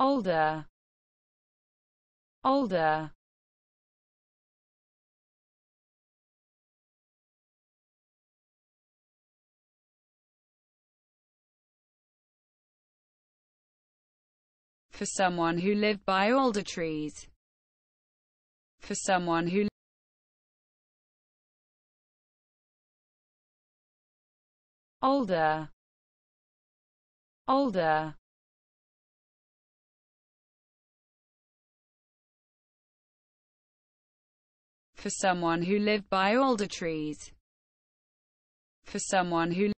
older older for someone who lived by older trees for someone who older older For someone who lived by alder trees. For someone who